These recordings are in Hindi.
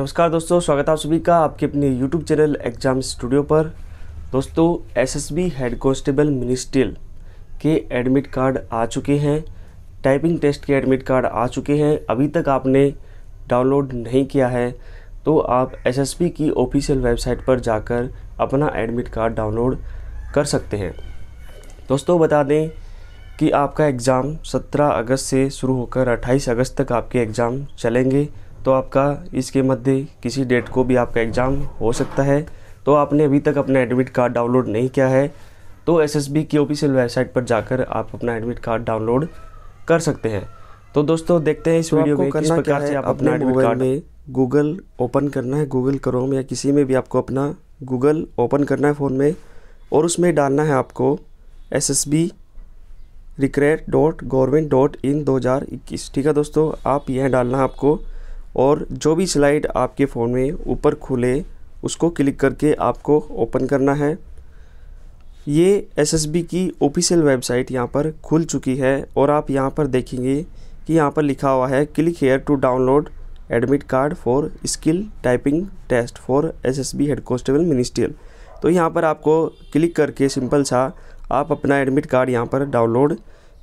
नमस्कार दोस्तों स्वागत है आप सभी का आपके अपने यूट्यूब चैनल एग्जाम स्टूडियो पर दोस्तों S S B head constable ministerial के एडमिट कार्ड आ चुके हैं टाइपिंग टेस्ट के एडमिट कार्ड आ चुके हैं अभी तक आपने डाउनलोड नहीं किया है तो आप एस एस बी की ऑफिशियल वेबसाइट पर जाकर अपना एडमिट कार्ड डाउनलोड कर सकते हैं दोस्तों बता दें कि आपका एग्ज़ाम 17 अगस्त से शुरू होकर 28 अगस्त तक आपके एग्ज़ाम चलेंगे तो आपका इसके मध्य किसी डेट को भी आपका एग्ज़ाम हो सकता है तो आपने अभी तक अपना एडमिट कार्ड डाउनलोड नहीं किया है तो एसएसबी की ऑफिशियल वेबसाइट पर जाकर आप अपना एडमिट कार्ड डाउनलोड कर सकते हैं तो दोस्तों देखते हैं इस वीडियो तो को किस प्रकार से आप अपना एडमिट कार्ड में गूगल ओपन करना है गूगल क्रोम या किसी में भी आपको अपना गूगल ओपन करना है फ़ोन में और उसमें डालना है आपको S S B recruit dot government dot in दो हज़ार इक्कीस ठीक है दोस्तों आप यह डालना है आपको और जो भी स्लाइड आपके फ़ोन में ऊपर खुले उसको क्लिक करके आपको ओपन करना है ये एसएसबी की ऑफिशियल वेबसाइट यहाँ पर खुल चुकी है और आप यहाँ पर देखेंगे कि यहाँ पर लिखा हुआ है click here to download admit card for skill typing test for SSB head constable ministerial तो यहाँ पर आपको क्लिक करके सिंपल सा आप अपना एडमिट कार्ड यहाँ पर डाउनलोड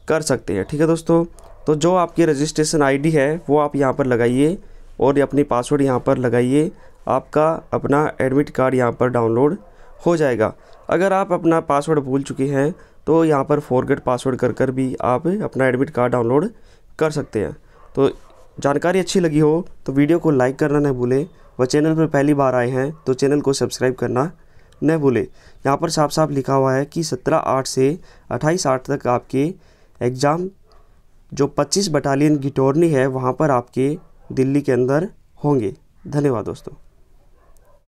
कर सकते हैं ठीक है दोस्तों तो जो आपकी रजिस्ट्रेशन डी है वो आप यहाँ पर लगाइए और अपनी पासवर्ड यहाँ पर लगाइए आपका अपना एडमिट कार्ड यहाँ पर डाउनलोड हो जाएगा अगर आप अपना पासवर्ड भूल चुके हैं तो यहाँ पर फॉरगेट पासवर्ड कर कर भी आप अपना एडमिट कार्ड डाउनलोड कर सकते हैं तो जानकारी अच्छी लगी हो तो वीडियो को लाइक करना न भूलें व चैनल पर पहली बार आए हैं तो चैनल को सब्सक्राइब करना न भूलें यहाँ पर साफ साफ लिखा हुआ है कि सत्रह आठ से अट्ठाईस आठ तक आपके एग्ज़ाम जो पच्चीस बटालियन गिटोरनी है वहाँ पर आपके दिल्ली के अंदर होंगे धन्यवाद दोस्तों